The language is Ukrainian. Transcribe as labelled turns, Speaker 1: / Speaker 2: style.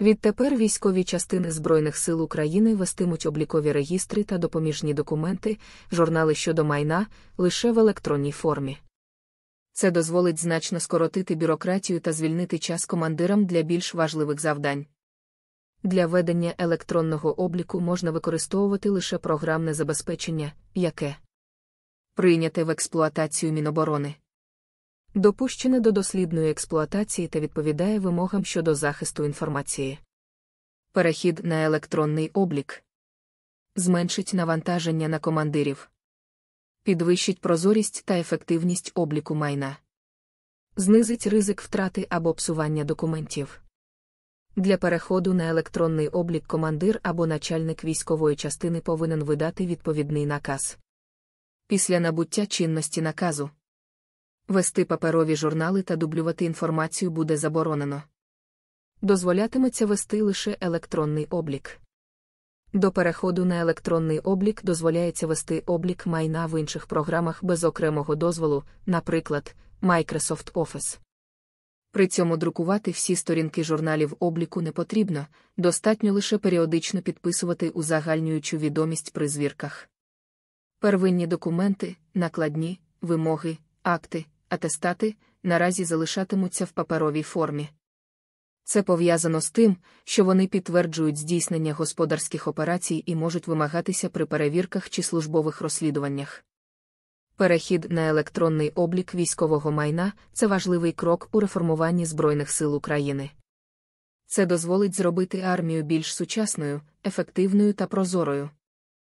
Speaker 1: Відтепер військові частини Збройних сил України вестимуть облікові реєстри та допоміжні документи, журнали щодо майна лише в електронній формі. Це дозволить значно скоротити бюрократію та звільнити час командирам для більш важливих завдань. Для ведення електронного обліку можна використовувати лише програмне забезпечення, яке прийняте в експлуатацію Міноборони допущене до дослідної експлуатації та відповідає вимогам щодо захисту інформації. Перехід на електронний облік зменшить навантаження на командирів, підвищить прозорість та ефективність обліку майна, знизить ризик втрати або псування документів. Для переходу на електронний облік командир або начальник військової частини повинен видати відповідний наказ. Після набуття чинності наказу Вести паперові журнали та дублювати інформацію буде заборонено. Дозволятиметься вести лише електронний облік. До переходу на електронний облік дозволяється вести облік майна в інших програмах без окремого дозволу, наприклад, Microsoft Office. При цьому друкувати всі сторінки журналів обліку не потрібно, достатньо лише періодично підписувати узагальнюючу відомість при звірках. Первинні документи, накладні, вимоги, акти атестати наразі залишатимуться в паперовій формі. Це пов'язано з тим, що вони підтверджують здійснення господарських операцій і можуть вимагатися при перевірках чи службових розслідуваннях. Перехід на електронний облік військового майна це важливий крок у реформуванні Збройних сил України. Це дозволить зробити армію більш сучасною, ефективною та прозорою.